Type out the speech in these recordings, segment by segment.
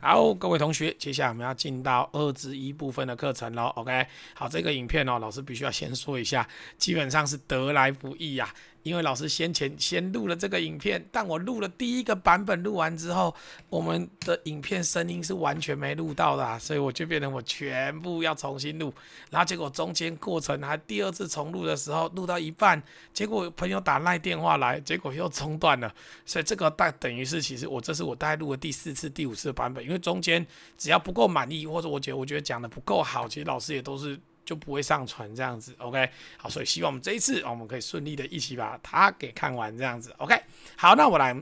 好，各位同学，接下来我们要进到二之一部分的课程喽。OK，好，这个影片哦，老师必须要先说一下，基本上是得来不易呀。因为老师先前先录了这个影片，但我录了第一个版本录完之后，我们的影片声音是完全没录到的，所以我就变成我全部要重新录，然后结果中间过程还第二次重录的时候录到一半，结果朋友打赖电话来，结果又中断了，所以这个大等于是其实我这是我大概录的第四次、第五次版本，因为中间只要不够满意或者我觉得我觉得讲的不够好，其实老师也都是。就不会上传这样子，OK，好，所以希望我们这一次，我们可以顺利的一起把它给看完这样子，OK，好，那我来，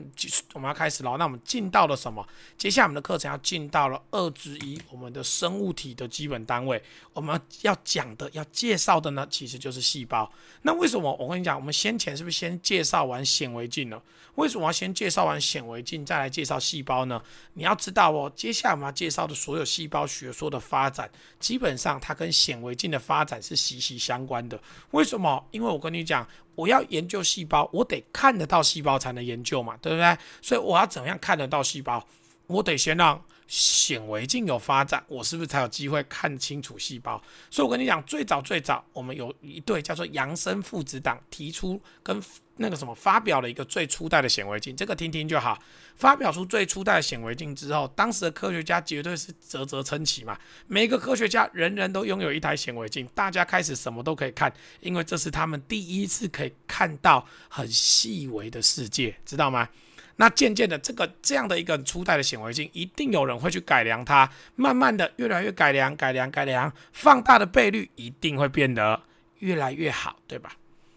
我们要开始了，那我们进到了什么？接下来我们的课程要进到了二之一，我们的生物体的基本单位，我们要讲的要介绍的呢，其实就是细胞。那为什么我跟你讲，我们先前是不是先介绍完显微镜了？为什么要先介绍完显微镜，再来介绍细胞呢？你要知道哦，接下来我们要介绍的所有细胞学说的发展，基本上它跟显微镜的。发展是息息相关的，为什么？因为我跟你讲，我要研究细胞，我得看得到细胞才能研究嘛，对不对？所以我要怎样看得到细胞？我得先让。显微镜有发展，我是不是才有机会看清楚细胞？所以我跟你讲，最早最早，我们有一对叫做杨森父子党提出跟那个什么发表了一个最初代的显微镜，这个听听就好。发表出最初代的显微镜之后，当时的科学家绝对是啧啧称奇嘛。每个科学家，人人都拥有一台显微镜，大家开始什么都可以看，因为这是他们第一次可以看到很细微的世界，知道吗？那渐渐的，这个这样的一个初代的显微镜，一定有人会去改良它。慢慢的，越来越改良、改良、改良，放大的倍率一定会变得越来越好，对吧？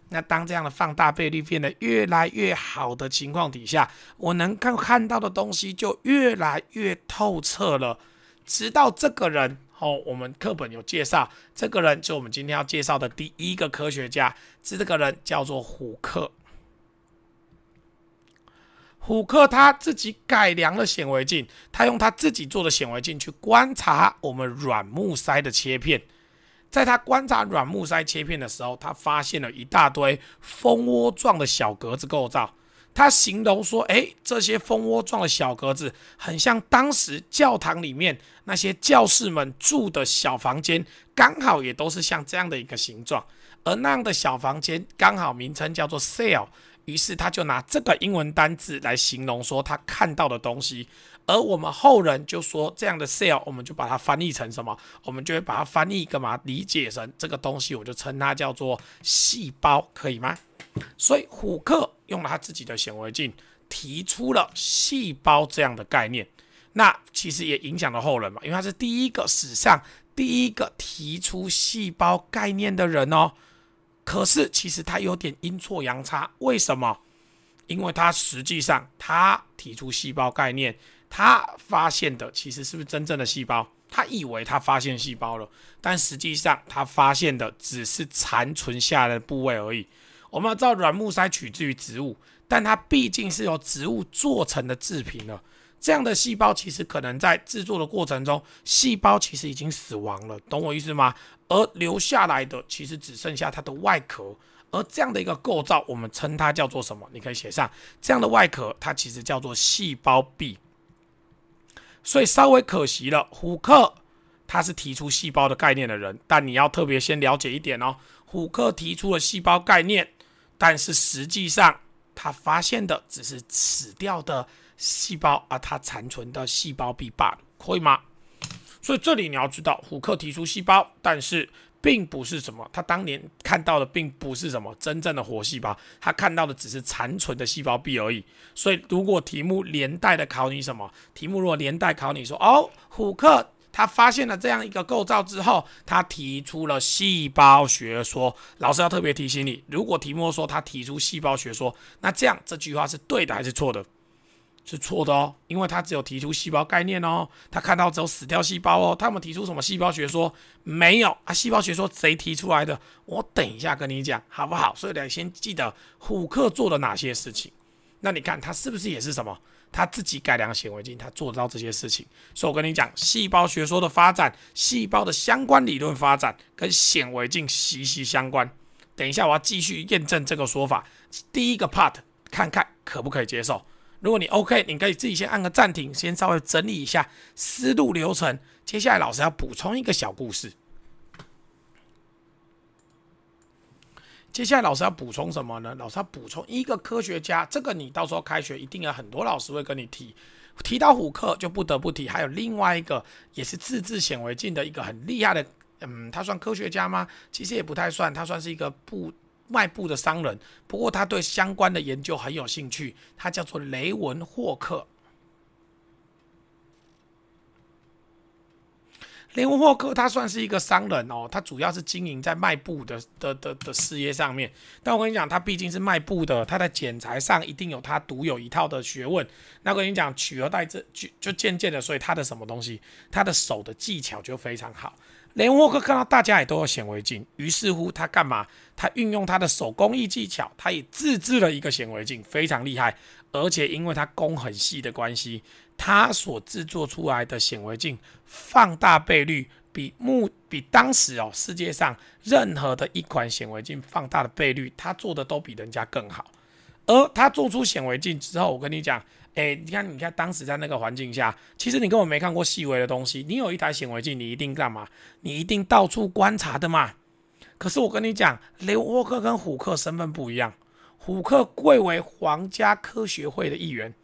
那当这样的放大倍率变得越来越好的情况底下，我能够看到的东西就越来越透彻了。直到这个人，哦，我们课本有介绍，这个人就我们今天要介绍的第一个科学家，是这个人叫做虎克。虎克他自己改良了显微镜，他用他自己做的显微镜去观察我们软木塞的切片。在他观察软木塞切片的时候，他发现了一大堆蜂窝状的小格子构造。他形容说：“哎，这些蜂窝状的小格子很像当时教堂里面那些教士们住的小房间，刚好也都是像这样的一个形状。而那样的小房间刚好名称叫做 cell。”于是他就拿这个英文单字来形容说他看到的东西，而我们后人就说这样的 s e l l 我们就把它翻译成什么？我们就会把它翻译干嘛？理解成这个东西，我就称它叫做细胞，可以吗？所以虎克用了他自己的显微镜，提出了细胞这样的概念。那其实也影响了后人嘛，因为他是第一个史上第一个提出细胞概念的人哦。可是，其实他有点阴错阳差。为什么？因为他实际上他提出细胞概念，他发现的其实是不是真正的细胞？他以为他发现细胞了，但实际上他发现的只是残存下来的部位而已。我们要知道，软木塞取自于植物，但它毕竟是由植物做成的制品了。这样的细胞其实可能在制作的过程中，细胞其实已经死亡了，懂我意思吗？而留下来的其实只剩下它的外壳，而这样的一个构造，我们称它叫做什么？你可以写上，这样的外壳它其实叫做细胞壁。所以稍微可惜了，虎克他是提出细胞的概念的人，但你要特别先了解一点哦，虎克提出了细胞概念，但是实际上。他发现的只是死掉的细胞，而它残存的细胞壁罢了，可以吗？所以这里你要知道，虎克提出细胞，但是并不是什么，他当年看到的并不是什么真正的活细胞，他看到的只是残存的细胞壁而已。所以如果题目连带的考你什么，题目如果连带考你说哦，虎克。他发现了这样一个构造之后，他提出了细胞学说。老师要特别提醒你，如果题目说他提出细胞学说，那这样这句话是对的还是错的？是错的哦，因为他只有提出细胞概念哦，他看到只有死掉细胞哦，他们提出什么细胞学说？没有啊，细胞学说谁提出来的？我等一下跟你讲，好不好？所以得先记得虎克做了哪些事情。那你看他是不是也是什么？他自己改良显微镜，他做得到这些事情，所以我跟你讲，细胞学说的发展，细胞的相关理论发展跟显微镜息息相关。等一下我要继续验证这个说法，第一个 part 看看可不可以接受。如果你 OK，你可以自己先按个暂停，先稍微整理一下思路流程。接下来老师要补充一个小故事。接下来老师要补充什么呢？老师要补充一个科学家，这个你到时候开学一定有很多老师会跟你提。提到虎克，就不得不提，还有另外一个也是自制显微镜的一个很厉害的，嗯，他算科学家吗？其实也不太算，他算是一个布卖布的商人。不过他对相关的研究很有兴趣，他叫做雷文霍克。连沃克他算是一个商人哦，他主要是经营在卖布的的的的事业上面。但我跟你讲，他毕竟是卖布的，他在剪裁上一定有他独有一套的学问。那我跟你讲，取而代之，就就渐渐的，所以他的什么东西，他的手的技巧就非常好。连沃克看到大家也都有显微镜，于是乎他干嘛？他运用他的手工艺技巧，他也自制了一个显微镜，非常厉害。而且，因为它弓很细的关系，它所制作出来的显微镜放大倍率比目比当时哦世界上任何的一款显微镜放大的倍率，它做的都比人家更好。而他做出显微镜之后，我跟你讲，哎，你看，你看，当时在那个环境下，其实你根本没看过细微的东西。你有一台显微镜，你一定干嘛？你一定到处观察的嘛。可是我跟你讲，雷沃克跟虎克身份不一样。虎克贵为皇家科学会的一员，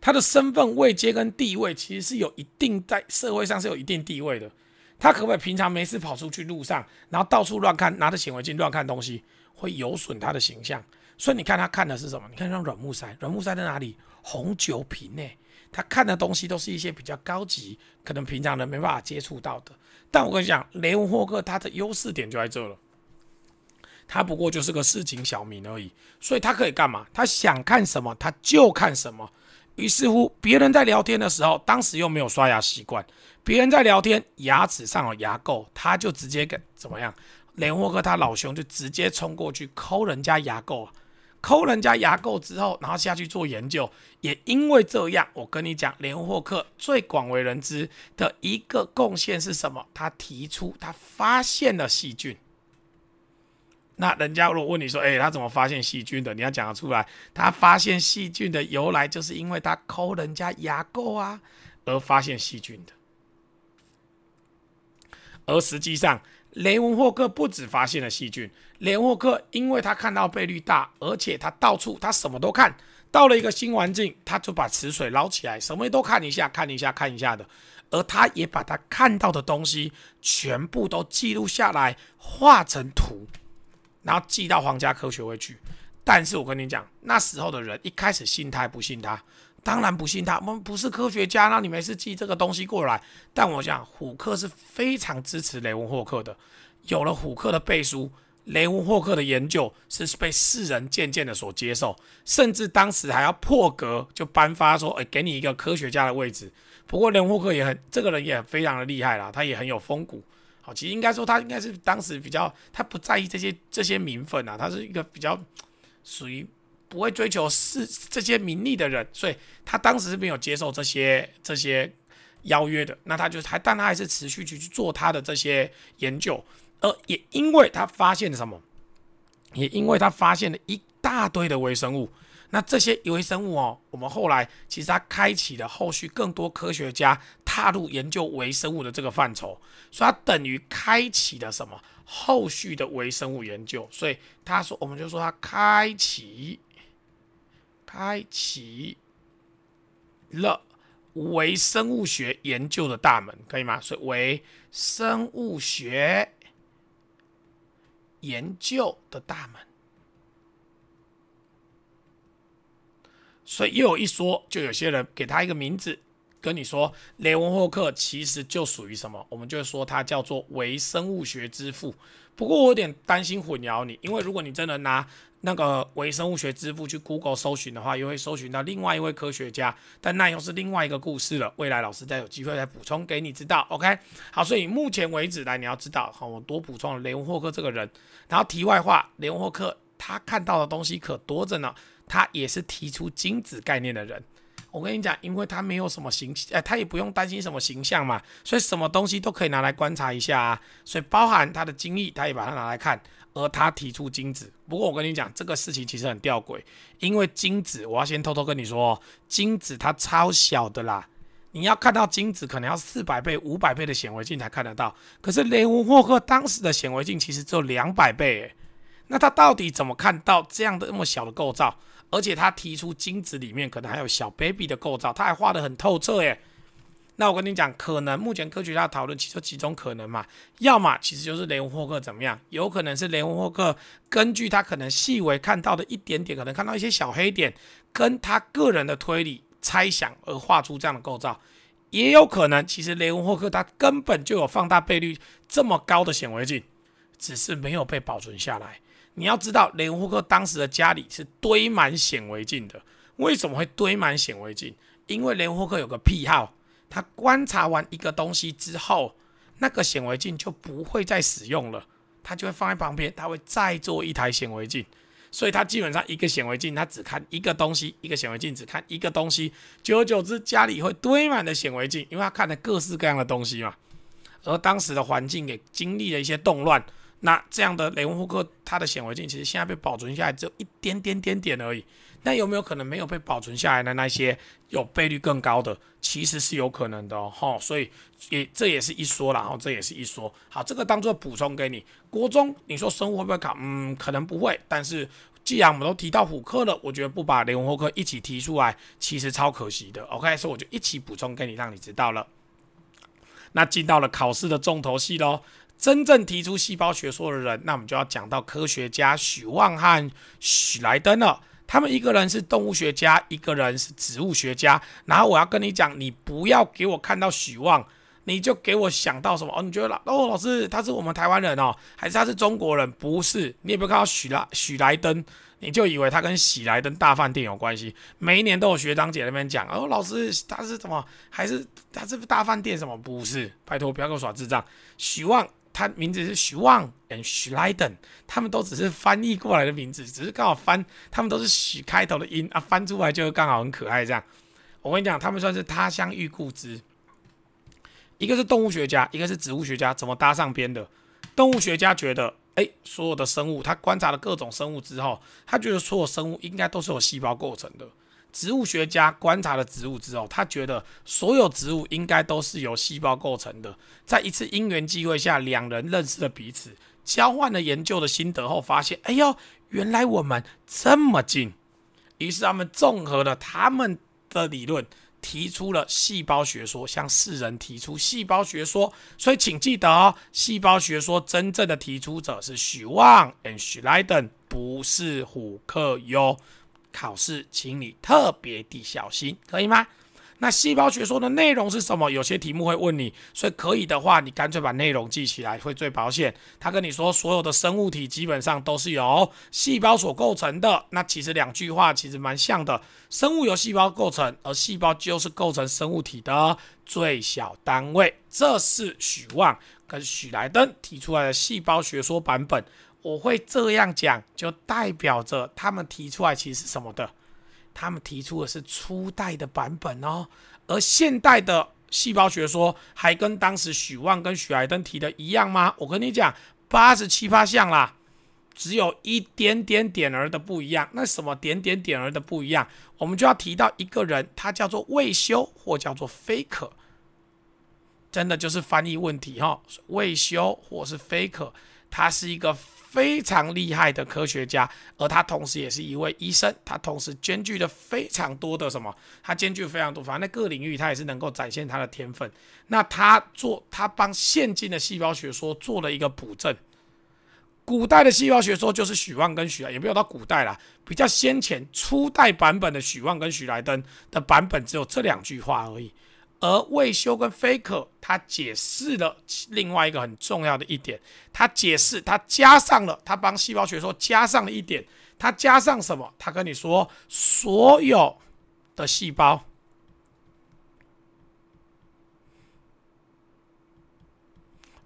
他的身份位阶跟地位其实是有一定在社会上是有一定地位的。他可不可以平常没事跑出去路上，然后到处乱看，拿着显微镜乱看东西，会有损他的形象。所以你看他看的是什么？你看像软木塞，软木塞在哪里？红酒瓶内。他看的东西都是一些比较高级，可能平常人没办法接触到的。但我跟你讲，雷文霍克他的优势点就在这了。他不过就是个市井小民而已，所以他可以干嘛？他想看什么他就看什么。于是乎，别人在聊天的时候，当时又没有刷牙习惯，别人在聊天，牙齿上有牙垢，他就直接给怎么样？连霍克他老兄就直接冲过去抠人家牙垢啊，抠人家牙垢之后，然后下去做研究。也因为这样，我跟你讲，连霍克最广为人知的一个贡献是什么？他提出，他发现了细菌。那人家如果问你说：“哎，他怎么发现细菌的？”你要讲得出来。他发现细菌的由来，就是因为他抠人家牙垢啊，而发现细菌的。而实际上，雷文霍克不止发现了细菌。雷文霍克，因为他看到倍率大，而且他到处他什么都看到了一个新环境，他就把池水捞起来，什么都看一下，看一下，看一下的。而他也把他看到的东西全部都记录下来，画成图。然后寄到皇家科学会去，但是我跟你讲，那时候的人一开始心态不信他，当然不信他，我们不是科学家，那你没事寄这个东西过来。但我想，虎克是非常支持雷文霍克的。有了虎克的背书，雷文霍克的研究是被世人渐渐的所接受，甚至当时还要破格就颁发说，哎，给你一个科学家的位置。不过雷文霍克也很，这个人也非常的厉害啦，他也很有风骨。好，其实应该说他应该是当时比较，他不在意这些这些名分啊，他是一个比较属于不会追求是这些名利的人，所以他当时是没有接受这些这些邀约的。那他就还，但他还是持续去去做他的这些研究，而也因为他发现了什么，也因为他发现了一大堆的微生物。那这些微生物哦，我们后来其实它开启了后续更多科学家踏入研究微生物的这个范畴，所以它等于开启了什么？后续的微生物研究。所以他说，我们就说它开启，开启了微生物学研究的大门，可以吗？所以微生物学研究的大门。所以又有一说，就有些人给他一个名字，跟你说雷文霍克其实就属于什么，我们就说他叫做微生物学之父。不过我有点担心混淆你，因为如果你真的拿那个微生物学之父去 Google 搜寻的话，又会搜寻到另外一位科学家，但那又是另外一个故事了。未来老师再有机会再补充给你知道。OK，好，所以目前为止来你要知道，好，我多补充了雷文霍克这个人。然后题外话，雷文霍克他看到的东西可多着呢。他也是提出精子概念的人，我跟你讲，因为他没有什么形，哎，他也不用担心什么形象嘛，所以什么东西都可以拿来观察一下啊。所以包含他的精历，他也把它拿来看。而他提出精子，不过我跟你讲，这个事情其实很吊诡，因为精子，我要先偷偷跟你说，精子它超小的啦，你要看到精子，可能要四百倍、五百倍的显微镜才看得到。可是雷乌霍克当时的显微镜其实只有两百倍，那他到底怎么看到这样的那么小的构造？而且他提出精子里面可能还有小 baby 的构造，他还画的很透彻耶。那我跟你讲，可能目前科学家讨论其实几种可能嘛，要么其实就是雷文霍克怎么样，有可能是雷文霍克根据他可能细微看到的一点点，可能看到一些小黑点，跟他个人的推理猜想而画出这样的构造，也有可能其实雷文霍克他根本就有放大倍率这么高的显微镜，只是没有被保存下来。你要知道，雷乌霍克当时的家里是堆满显微镜的。为什么会堆满显微镜？因为雷乌霍克有个癖好，他观察完一个东西之后，那个显微镜就不会再使用了，他就会放在旁边，他会再做一台显微镜。所以他基本上一个显微镜，他只看一个东西；一个显微镜只看一个东西。久而久之，家里会堆满的显微镜，因为他看了各式各样的东西嘛。而当时的环境也经历了一些动乱。那这样的雷文霍克他的显微镜其实现在被保存下来只有一点点点点而已，那有没有可能没有被保存下来的那些有倍率更高的，其实是有可能的哦。所以也这也是一说了哈，这也是一说，好，这个当做补充给你。国中你说生物会不会考？嗯，可能不会，但是既然我们都提到虎克了，我觉得不把雷文霍克一起提出来，其实超可惜的。OK，所以我就一起补充给你，让你知道了。那进到了考试的重头戏喽。真正提出细胞学说的人，那我们就要讲到科学家许旺和许莱登了。他们一个人是动物学家，一个人是植物学家。然后我要跟你讲，你不要给我看到许旺，你就给我想到什么？哦，你觉得老哦老师他是我们台湾人哦，还是他是中国人？不是，你也不要看到许拉许莱登，你就以为他跟喜来登大饭店有关系。每一年都有学长姐那边讲，哦老师他是怎么，还是他是大饭店什么？不是，拜托不要给我耍智障，许旺。他名字是徐旺跟徐莱登，他们都只是翻译过来的名字，只是刚好翻，他们都是徐开头的音啊，翻出来就刚好很可爱这样。我跟你讲，他们算是他乡遇故知，一个是动物学家，一个是植物学家，怎么搭上边的？动物学家觉得，哎，所有的生物，他观察了各种生物之后，他觉得所有生物应该都是有细胞构成的。植物学家观察了植物之后，他觉得所有植物应该都是由细胞构成的。在一次因缘机会下，两人认识了彼此，交换了研究的心得后，发现，哎呦，原来我们这么近。于是他们综合了他们的理论，提出了细胞学说，向世人提出细胞学说。所以请记得哦，细胞学说真正的提出者是许旺 and s 莱 h 不是虎克哟。考试，请你特别的小心，可以吗？那细胞学说的内容是什么？有些题目会问你，所以可以的话，你干脆把内容记起来，会最保险。他跟你说，所有的生物体基本上都是由细胞所构成的。那其实两句话其实蛮像的：生物由细胞构成，而细胞就是构成生物体的最小单位。这是许旺跟许莱登提出来的细胞学说版本。我会这样讲，就代表着他们提出来其实是什么的？他们提出的是初代的版本哦，而现代的细胞学说还跟当时许旺跟许海登提的一样吗？我跟你讲，八十七八项啦，只有一点点点儿的不一样。那什么点点点儿的不一样？我们就要提到一个人，他叫做魏修或叫做 Faker，真的就是翻译问题哈。未修或是 Faker。他是一个非常厉害的科学家，而他同时也是一位医生。他同时兼具了非常多的什么？他兼具非常多，反正各领域他也是能够展现他的天分。那他做，他帮现今的细胞学说做了一个补正。古代的细胞学说就是许望跟许，也没有到古代啦，比较先前初代版本的许望跟许来登的版本，只有这两句话而已。而魏修跟 e 可，他解释了另外一个很重要的一点。他解释，他加上了，他帮细胞学说加上了一点。他加上什么？他跟你说，所有的细胞，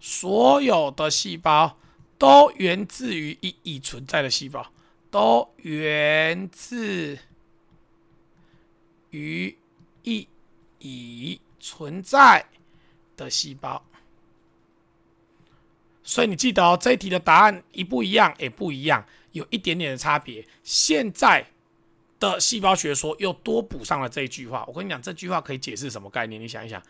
所有的细胞都源自于已已存在的细胞，都源自于一已。存在的细胞，所以你记得哦，这一题的答案一不一样也不一样，有一点点的差别。现在的细胞学说又多补上了这一句话。我跟你讲，这句话可以解释什么概念？你想一想，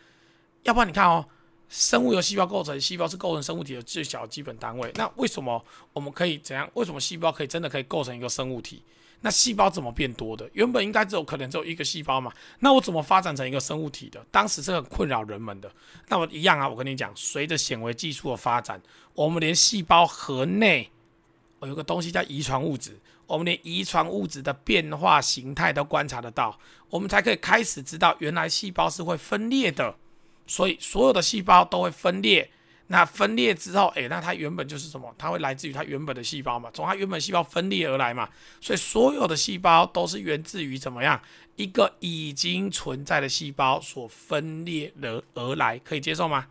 要不然你看哦，生物由细胞构成，细胞是构成生物体的最小基本单位。那为什么我们可以怎样？为什么细胞可以真的可以构成一个生物体？那细胞怎么变多的？原本应该只有可能只有一个细胞嘛？那我怎么发展成一个生物体的？当时是很困扰人们的。那么一样啊，我跟你讲，随着显微技术的发展，我们连细胞核内，有个东西叫遗传物质，我们连遗传物质的变化形态都观察得到，我们才可以开始知道，原来细胞是会分裂的。所以所有的细胞都会分裂。那分裂之后，诶，那它原本就是什么？它会来自于它原本的细胞嘛？从它原本细胞分裂而来嘛？所以所有的细胞都是源自于怎么样？一个已经存在的细胞所分裂了而来，可以接受吗？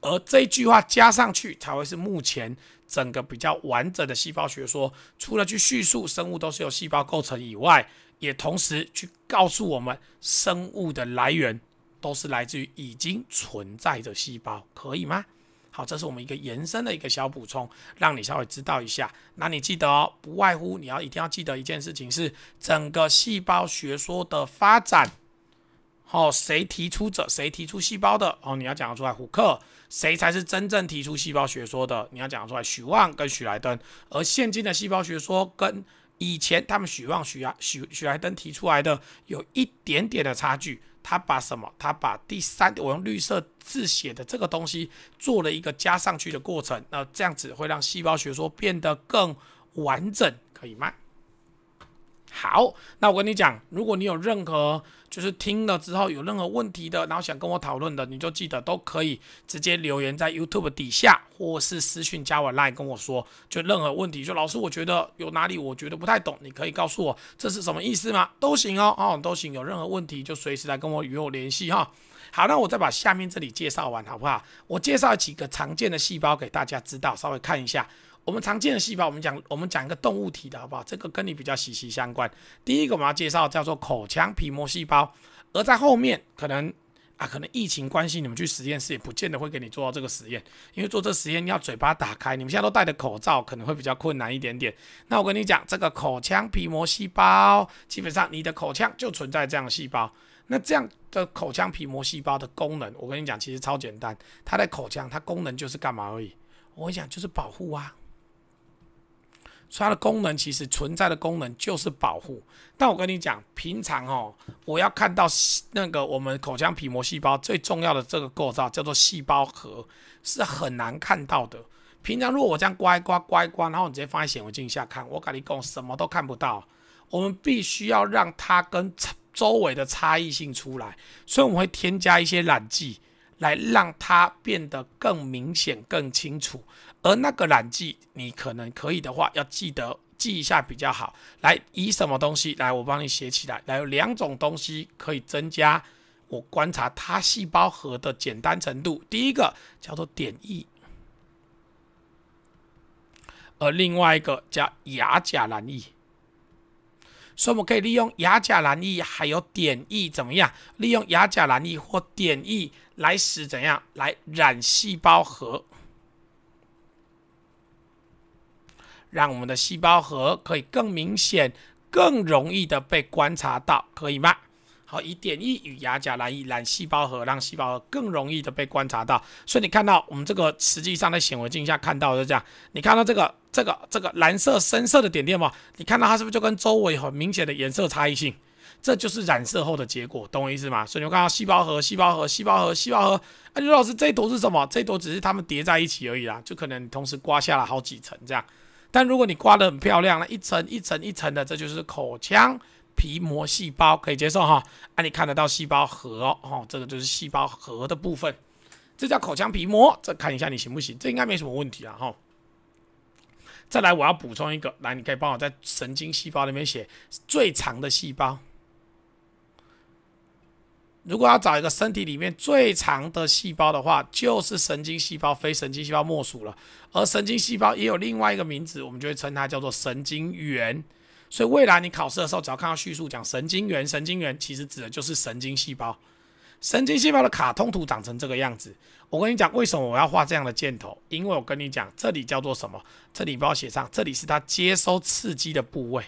而这句话加上去，才会是目前整个比较完整的细胞学说。除了去叙述生物都是由细胞构成以外，也同时去告诉我们生物的来源。都是来自于已经存在的细胞，可以吗？好，这是我们一个延伸的一个小补充，让你稍微知道一下。那你记得哦，不外乎你要一定要记得一件事情，是整个细胞学说的发展。好，谁提出者？谁提出细胞的？哦，你要讲得出来。虎克，谁才是真正提出细胞学说的？你要讲得出来。许旺跟许莱登，而现今的细胞学说跟以前他们许旺、许亚、许许莱登提出来的有一点点的差距。他把什么？他把第三，我用绿色字写的这个东西做了一个加上去的过程，那这样子会让细胞学说变得更完整，可以吗？好，那我跟你讲，如果你有任何就是听了之后有任何问题的，然后想跟我讨论的，你就记得都可以直接留言在 YouTube 底下，或是私讯加我 Line 跟我说，就任何问题，就老师我觉得有哪里我觉得不太懂，你可以告诉我这是什么意思吗？都行哦，哦都行，有任何问题就随时来跟我与我联系哈。好，那我再把下面这里介绍完好不好？我介绍几个常见的细胞给大家知道，稍微看一下。我们常见的细胞，我们讲我们讲一个动物体的好不好？这个跟你比较息息相关。第一个我们要介绍叫做口腔皮膜细胞，而在后面可能啊，可能疫情关系，你们去实验室也不见得会给你做到这个实验，因为做这实验要嘴巴打开，你们现在都戴着口罩，可能会比较困难一点点。那我跟你讲，这个口腔皮膜细胞基本上你的口腔就存在这样的细胞。那这样的口腔皮膜细胞的功能，我跟你讲其实超简单，它的口腔它功能就是干嘛而已？我跟你讲就是保护啊。所以它的功能其实存在的功能就是保护。但我跟你讲，平常哦，我要看到那个我们口腔皮膜细胞最重要的这个构造叫做细胞核，是很难看到的。平常如果我这样刮刮刮刮，然后你直接放在显微镜下看，我跟你讲什么都看不到。我们必须要让它跟周围的差异性出来，所以我们会添加一些染剂来让它变得更明显、更清楚。而那个染剂，你可能可以的话，要记得记一下比较好。来，以什么东西？来，我帮你写起来。来，有两种东西可以增加我观察它细胞核的简单程度。第一个叫做碘液，而另外一个叫亚甲蓝液。所以我们可以利用亚甲蓝液还有碘液，怎么样？利用亚甲蓝液或碘液来使怎样来染细胞核？让我们的细胞核可以更明显、更容易的被观察到，可以吗？好，以碘一与亚甲蓝染细胞核，让细胞核更容易的被观察到。所以你看到我们这个实际上在显微镜下看到是这样，你看到这个、这个、这个蓝色深色的点点吗？你看到它是不是就跟周围很明显的颜色差异性？这就是染色后的结果，懂我意思吗？所以你们看到细胞核、细胞核、细胞核、细胞核。啊，刘老师，这坨是什么？这坨只是它们叠在一起而已啦，就可能同时刮下了好几层，这样。但如果你刮得很漂亮了，一层一层一层的，这就是口腔皮膜细胞，可以接受哈。啊，你看得到细胞核哦，这个就是细胞核的部分，这叫口腔皮膜。再看一下你行不行，这应该没什么问题啊哈。再来，我要补充一个，来，你可以帮我在神经细胞里面写最长的细胞。如果要找一个身体里面最长的细胞的话，就是神经细胞，非神经细胞莫属了。而神经细胞也有另外一个名字，我们就会称它叫做神经元。所以未来你考试的时候，只要看到叙述讲神经元，神经元其实指的就是神经细胞。神经细胞的卡通图长成这个样子。我跟你讲，为什么我要画这样的箭头？因为我跟你讲，这里叫做什么？这里不要写上，这里是它接收刺激的部位。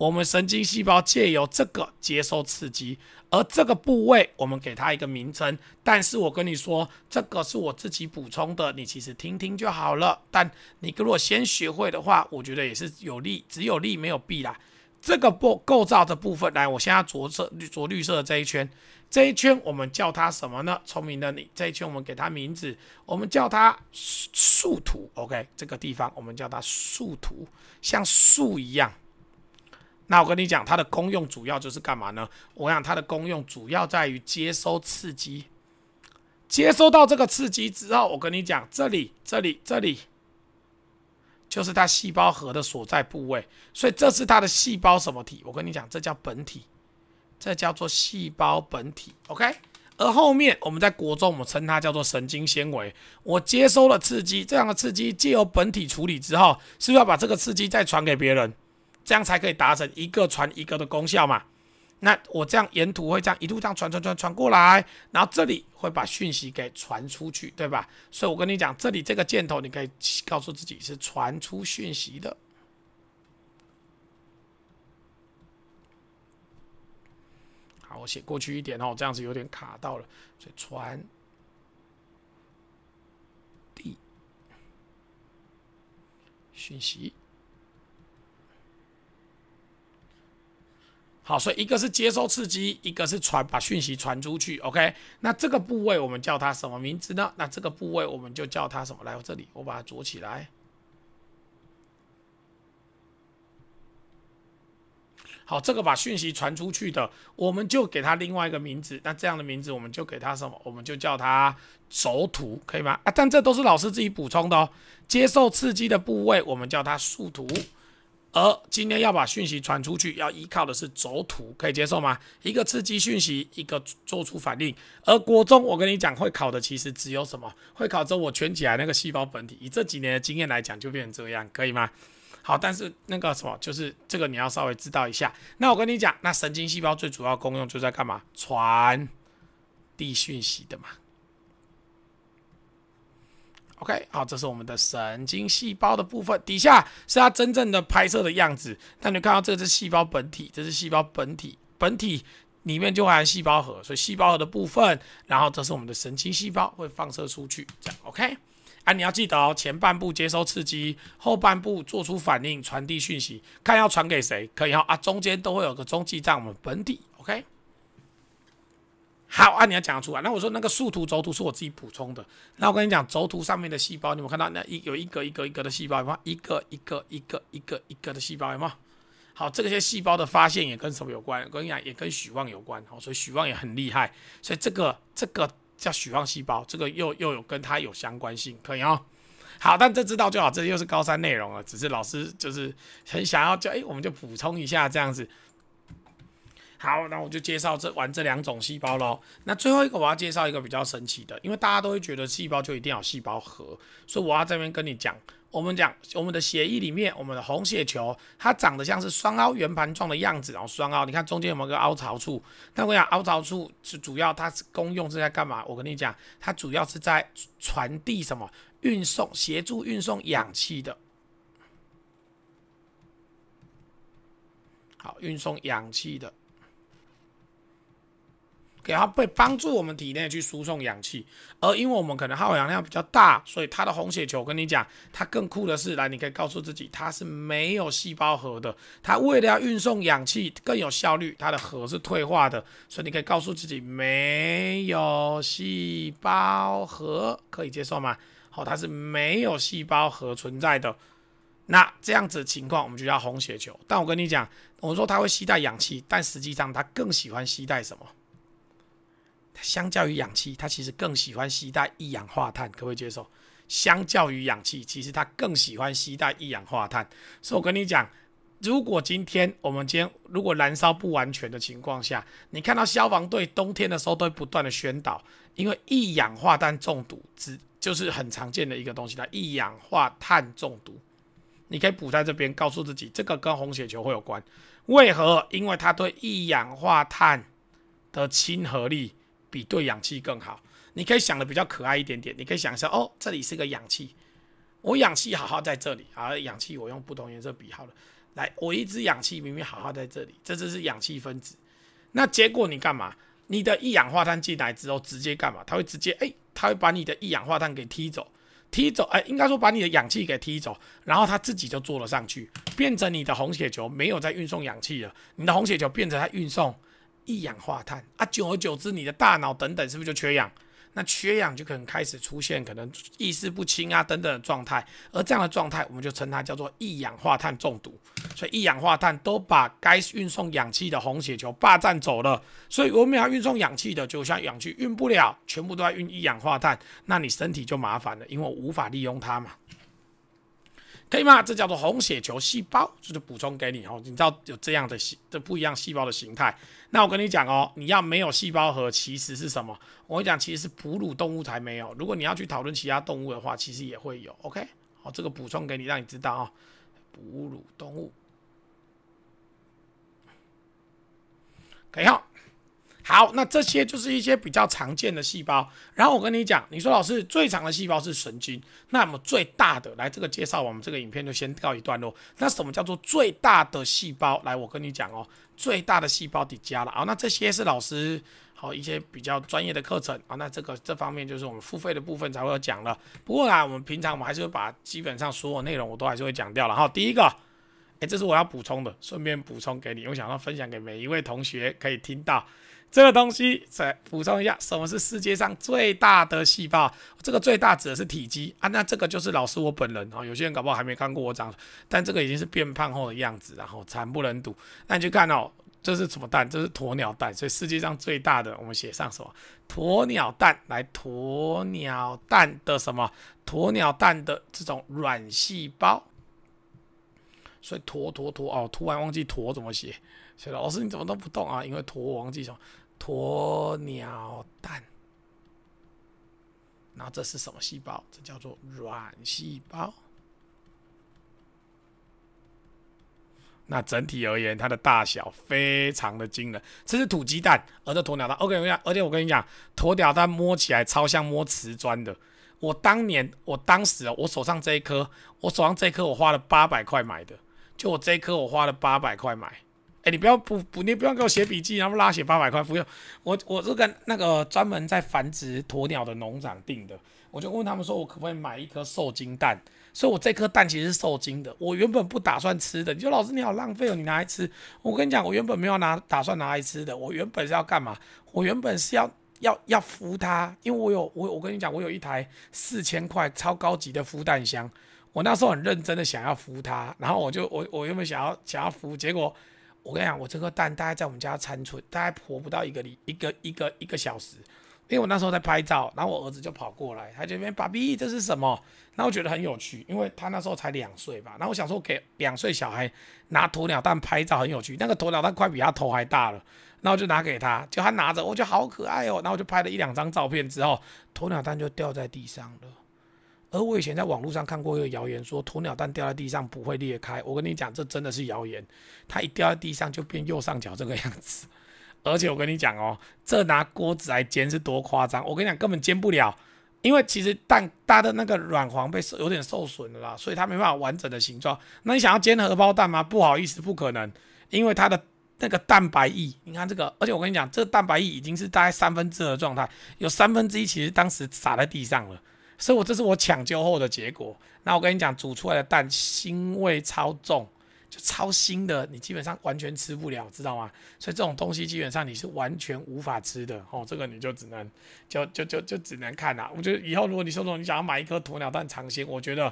我们神经细胞借由这个接受刺激，而这个部位我们给它一个名称。但是我跟你说，这个是我自己补充的，你其实听听就好了。但你如果先学会的话，我觉得也是有利，只有利没有弊啦。这个部构造的部分，来，我现在着色，绿着绿色的这一圈，这一圈我们叫它什么呢？聪明的你，这一圈我们给它名字，我们叫它树图。OK，这个地方我们叫它树图，像树一样。那我跟你讲，它的功用主要就是干嘛呢？我想它的功用主要在于接收刺激，接收到这个刺激之后，我跟你讲，这里、这里、这里，就是它细胞核的所在部位。所以这是它的细胞什么体？我跟你讲，这叫本体，这叫做细胞本体。OK，而后面我们在国中，我们称它叫做神经纤维。我接收了刺激，这样的刺激借由本体处理之后，是不是要把这个刺激再传给别人。这样才可以达成一个传一个的功效嘛？那我这样沿途会这样一路这样传传传传过来，然后这里会把讯息给传出去，对吧？所以我跟你讲，这里这个箭头，你可以告诉自己是传出讯息的。好，我写过去一点哦，这样子有点卡到了，所以传，递讯息。好，所以一个是接收刺激，一个是传把讯息传出去。OK，那这个部位我们叫它什么名字呢？那这个部位我们就叫它什么？来，这里我把它组起来。好，这个把讯息传出去的，我们就给它另外一个名字。那这样的名字我们就给它什么？我们就叫它“属图”，可以吗？啊，但这都是老师自己补充的哦。接受刺激的部位，我们叫它“树图”。而今天要把讯息传出去，要依靠的是走图，可以接受吗？一个刺激讯息，一个做出反应。而国中我跟你讲会考的，其实只有什么？会考之后我圈起来那个细胞本体，以这几年的经验来讲，就变成这样，可以吗？好，但是那个什么，就是这个你要稍微知道一下。那我跟你讲，那神经细胞最主要功用就在干嘛？传递讯息的嘛。OK，好，这是我们的神经细胞的部分，底下是它真正的拍摄的样子。那你看到这只细胞本体，这是细胞本体，本体里面就含细胞核，所以细胞核的部分，然后这是我们的神经细胞会放射出去，这样 OK。啊，你要记得哦，前半部接收刺激，后半部做出反应，传递讯息，看要传给谁，可以哈啊，中间都会有个中继站，我们本体，OK。好，啊，你要讲出来。那我说那个树图、轴图是我自己补充的。那我跟你讲，轴图上面的细胞，你们看到那一有一格一格一格的细胞，有吗？一个一个一个一个一个的细胞，有吗？好，这些细胞的发现也跟什么有关？我跟你讲，也跟许旺有关。好，所以许旺也很厉害。所以这个这个叫许旺细胞，这个又又有跟它有相关性，可以哦。好，但这知道就好。这又是高三内容了，只是老师就是很想要就哎，我们就补充一下这样子。好，那我就介绍这玩这两种细胞喽。那最后一个我要介绍一个比较神奇的，因为大家都会觉得细胞就一定要细胞核，所以我要这边跟你讲，我们讲我们的血液里面，我们的红血球，它长得像是双凹圆盘状的样子，然后双凹，你看中间有没有个凹槽处？那我想凹槽处是主要它是功用是在干嘛？我跟你讲，它主要是在传递什么？运送、协助运送氧气的。好，运送氧气的。然后会帮助我们体内去输送氧气，而因为我们可能耗氧量比较大，所以它的红血球，跟你讲，它更酷的是，来，你可以告诉自己，它是没有细胞核的。它为了要运送氧气更有效率，它的核是退化的，所以你可以告诉自己，没有细胞核可以接受吗？好，它是没有细胞核存在的。那这样子情况，我们就叫红血球。但我跟你讲，我说它会吸带氧气，但实际上它更喜欢吸带什么？相较于氧气，它其实更喜欢携带一氧化碳，可不可以接受？相较于氧气，其实它更喜欢携带一氧化碳。所以，我跟你讲，如果今天我们今天如果燃烧不完全的情况下，你看到消防队冬天的时候都会不断的宣导，因为一氧化碳中毒只就是很常见的一个东西了。一氧化碳中毒，你可以补在这边告诉自己，这个跟红血球会有关。为何？因为它对一氧化碳的亲和力。比对氧气更好，你可以想的比较可爱一点点。你可以想一下，哦，这里是个氧气，我氧气好好在这里，而氧气我用不同颜色笔好了。来，我一支氧气明明好好在这里，这只是氧气分子。那结果你干嘛？你的一氧化碳进来之后，直接干嘛？它会直接，哎，它会把你的一氧化碳给踢走，踢走，哎，应该说把你的氧气给踢走，然后它自己就坐了上去，变成你的红血球没有再运送氧气了，你的红血球变成它运送。一氧化碳啊，久而久之，你的大脑等等是不是就缺氧？那缺氧就可能开始出现可能意识不清啊等等的状态，而这样的状态我们就称它叫做一氧化碳中毒。所以一氧化碳都把该运送氧气的红血球霸占走了，所以我们要运送氧气的就像氧气运不了，全部都要运一氧化碳，那你身体就麻烦了，因为我无法利用它嘛。可以吗？这叫做红血球细胞，就是补充给你哦。你知道有这样的这不一样细胞的形态。那我跟你讲哦，你要没有细胞核，其实是什么？我跟你讲，其实是哺乳动物才没有。如果你要去讨论其他动物的话，其实也会有。OK，哦，这个补充给你，让你知道哦，哺乳动物。一下。好，那这些就是一些比较常见的细胞。然后我跟你讲，你说老师最长的细胞是神经，那么最大的来这个介绍我们这个影片就先告一段落。那什么叫做最大的细胞？来，我跟你讲哦，最大的细胞叠加了啊。那这些是老师好一些比较专业的课程啊。那这个这方面就是我们付费的部分才会讲了。不过呢，我们平常我们还是会把基本上所有内容我都还是会讲掉了哈。第一个，哎，这是我要补充的，顺便补充给你，我想要分享给每一位同学可以听到。这个东西再补充一下，什么是世界上最大的细胞？这个最大指的是体积啊。那这个就是老师我本人啊。有些人搞不好还没看过我长，但这个已经是变胖后的样子，然后惨不忍睹。你就看哦，这是什么蛋？这是鸵鸟蛋。所以世界上最大的，我们写上什么？鸵鸟蛋来，鸵鸟蛋的什么？鸵鸟蛋的这种卵细胞。所以鸵鸵鸵哦，突然忘记鸵怎么写。写老师你怎么都不动啊？因为鸵我忘记什么。鸵鸟蛋，那这是什么细胞？这叫做卵细胞。那整体而言，它的大小非常的惊人。这是土鸡蛋，而这鸵鸟蛋。OK，我讲，而且我跟你讲，鸵鸟蛋摸起来超像摸瓷砖的。我当年，我当时，我手上这一颗，我手上这一颗，我花了八百块买的。就我这一颗，我花了八百块买。哎，你不要补补，你不要给我写笔记，然后拉写八百块不用。我我是跟那个专门在繁殖鸵鸟的农场订的，我就问他们说，我可不可以买一颗受精蛋？所以我这颗蛋其实是受精的。我原本不打算吃的。你说老师你好浪费哦，你拿来吃？我跟你讲，我原本没有拿打算拿来吃的。我原本是要干嘛？我原本是要要要孵它，因为我有我我跟你讲，我有一台四千块超高级的孵蛋箱。我那时候很认真的想要孵它，然后我就我我原本想要想要孵，结果。我跟你讲，我这个蛋大概在我们家残存，大概活不到一个里一个一个一个小时。因为我那时候在拍照，然后我儿子就跑过来，他就问爸比这是什么？”然后我觉得很有趣，因为他那时候才两岁吧。然后我想说，给两岁小孩拿鸵鸟蛋拍照很有趣，那个鸵鸟蛋快比他头还大了。然后就拿给他，就他拿着，我觉得好可爱哦。然后我就拍了一两张照片之后，鸵鸟蛋就掉在地上了。而我以前在网络上看过一个谣言，说鸵鸟蛋掉在地上不会裂开。我跟你讲，这真的是谣言。它一掉在地上就变右上角这个样子。而且我跟你讲哦，这拿锅子来煎是多夸张！我跟你讲，根本煎不了，因为其实蛋它的那个软黄被有点受损了啦，所以它没办法完整的形状。那你想要煎荷包蛋吗？不好意思，不可能，因为它的那个蛋白液，你看这个。而且我跟你讲，这蛋白液已经是大概三分之二的状态，有三分之一其实当时洒在地上了。所以，我这是我抢救后的结果。那我跟你讲，煮出来的蛋腥味超重，就超腥的，你基本上完全吃不了，知道吗？所以这种东西基本上你是完全无法吃的哦。这个你就只能就就就就只能看啦。我觉得以后如果你说你想要买一颗鸵鸟蛋尝鲜，我觉得。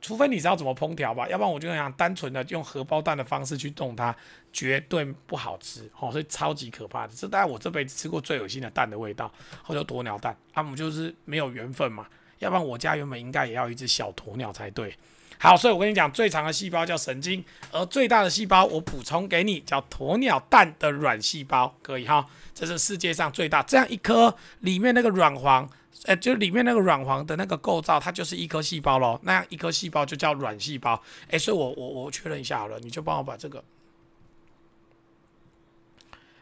除非你知道怎么烹调吧，要不然我就想单纯的用荷包蛋的方式去弄它，绝对不好吃哦，所以超级可怕的，大概我这辈子吃过最恶心的蛋的味道。好，者鸵鸟蛋，我们就是没有缘分嘛，要不然我家原本应该也要一只小鸵鸟才对。好，所以我跟你讲，最长的细胞叫神经，而最大的细胞我补充给你叫鸵鸟蛋的卵细胞，可以哈？这是世界上最大，这样一颗里面那个卵黄。哎，就里面那个软黄的那个构造，它就是一颗细胞喽。那样一颗细胞就叫软细胞。哎，所以我我我确认一下好了，你就帮我把这个，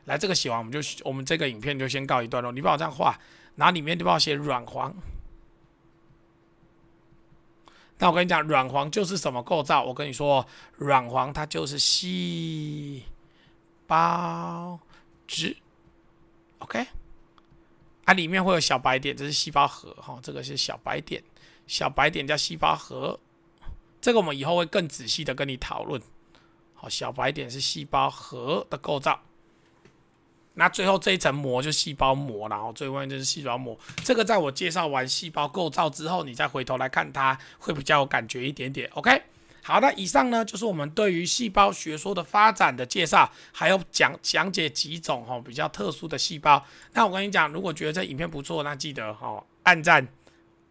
来这个写完，我们就我们这个影片就先告一段落。你帮我这样画，然后里面就帮我写软黄。那我跟你讲，软黄就是什么构造？我跟你说，软黄它就是细胞质。OK。它里面会有小白点，这是细胞核哈，这个是小白点，小白点叫细胞核，这个我们以后会更仔细的跟你讨论。好，小白点是细胞核的构造，那最后这一层膜就细胞膜，然后最外面就是细胞膜，这个在我介绍完细胞构造之后，你再回头来看它会比较有感觉一点点，OK。好那以上呢就是我们对于细胞学说的发展的介绍，还有讲讲解几种哈比较特殊的细胞。那我跟你讲，如果觉得这影片不错，那记得哈按赞，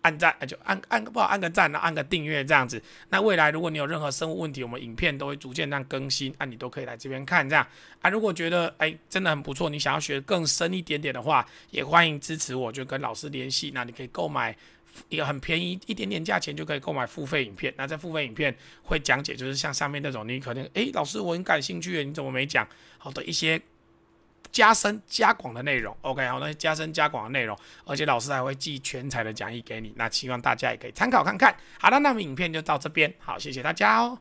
按赞，那就按按个不好，按个赞，然后按个订阅这样子。那未来如果你有任何生物问题，我们影片都会逐渐让更新，那你都可以来这边看这样。啊，如果觉得哎真的很不错，你想要学更深一点点的话，也欢迎支持我，就跟老师联系。那你可以购买。一个很便宜，一点点价钱就可以购买付费影片。那这付费影片会讲解，就是像上面那种，你可能哎，老师我很感兴趣你怎么没讲？好的一些加深加广的内容，OK，好，那加深加广的内容，而且老师还会寄全彩的讲义给你。那希望大家也可以参考看看。好了，那么影片就到这边，好，谢谢大家哦。